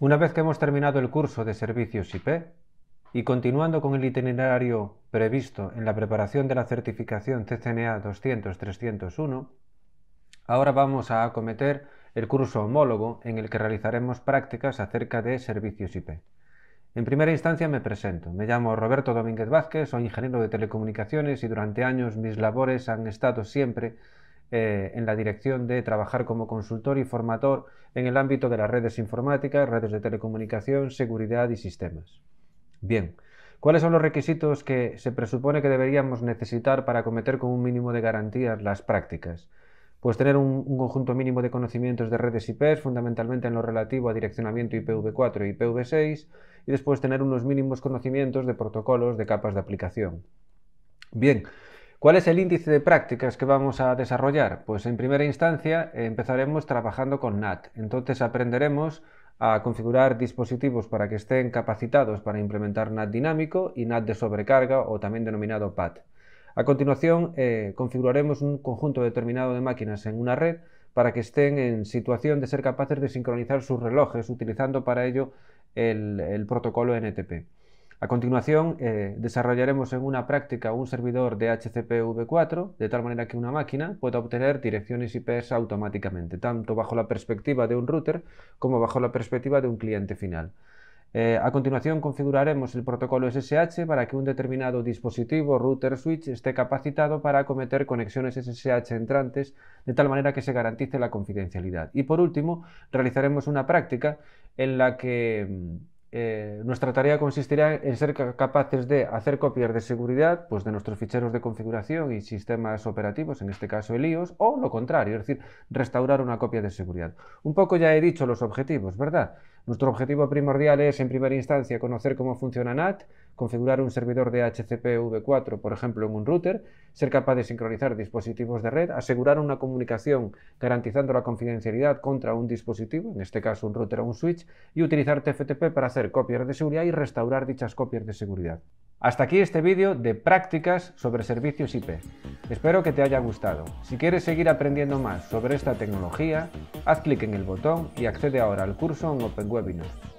Una vez que hemos terminado el curso de servicios IP y continuando con el itinerario previsto en la preparación de la certificación CCNA 200-301, ahora vamos a acometer el curso homólogo en el que realizaremos prácticas acerca de servicios IP. En primera instancia me presento. Me llamo Roberto Domínguez Vázquez, soy ingeniero de telecomunicaciones y durante años mis labores han estado siempre eh, en la dirección de trabajar como consultor y formador en el ámbito de las redes informáticas, redes de telecomunicación, seguridad y sistemas. Bien, ¿cuáles son los requisitos que se presupone que deberíamos necesitar para acometer con un mínimo de garantías las prácticas? pues tener un, un, conjunto mínimo de conocimientos de redes IP, fundamentalmente en lo relativo a direccionamiento IPv4 y IPv6, y después tener unos mínimos conocimientos de protocolos de capas de aplicación. Bien, ¿Cuál es el índice de prácticas que vamos a desarrollar? Pues en primera instancia empezaremos trabajando con NAT. Entonces aprenderemos a configurar dispositivos para que estén capacitados para implementar NAT dinámico y NAT de sobrecarga o también denominado PAT. A continuación eh, configuraremos un conjunto determinado de máquinas en una red para que estén en situación de ser capaces de sincronizar sus relojes utilizando para ello el protocolo NTP. A continuación, eh, desarrollaremos en una práctica un servidor dhcp v4, de tal manera que una máquina pueda obtener direcciones IPS automáticamente, tanto bajo la perspectiva de un router como bajo la perspectiva de un cliente final. Eh, a continuación configuraremos el protocolo SSH para que un determinado dispositivo, router, switch, esté capacitado para acometer conexiones SSH entrantes de tal manera que se garantice la confidencialidad. Y por último, realizaremos una práctica en la que mm, eh, nuestra tarea consistirá en ser capaces de hacer copias de seguridad pues, de nuestros ficheros de configuración y sistemas operativos, en este caso el iOS, o lo contrario, es decir, restaurar una copia de seguridad. Un poco ya he dicho los objetivos, ¿verdad? Nuestro objetivo primordial es, en primera instancia, conocer cómo funciona NAT, configurar un servidor de HCP V4, por ejemplo, en un router, ser capaz de sincronizar dispositivos de red, asegurar una comunicación garantizando la confidencialidad contra un dispositivo, en este caso un router o un switch, y utilizar TFTP para hacer copias de seguridad y restaurar dichas copias de seguridad. Hasta aquí este vídeo de prácticas sobre servicios IP. Espero que te haya gustado. Si quieres seguir aprendiendo más sobre esta tecnología, haz clic en el botón y accede ahora al curso en Webinar.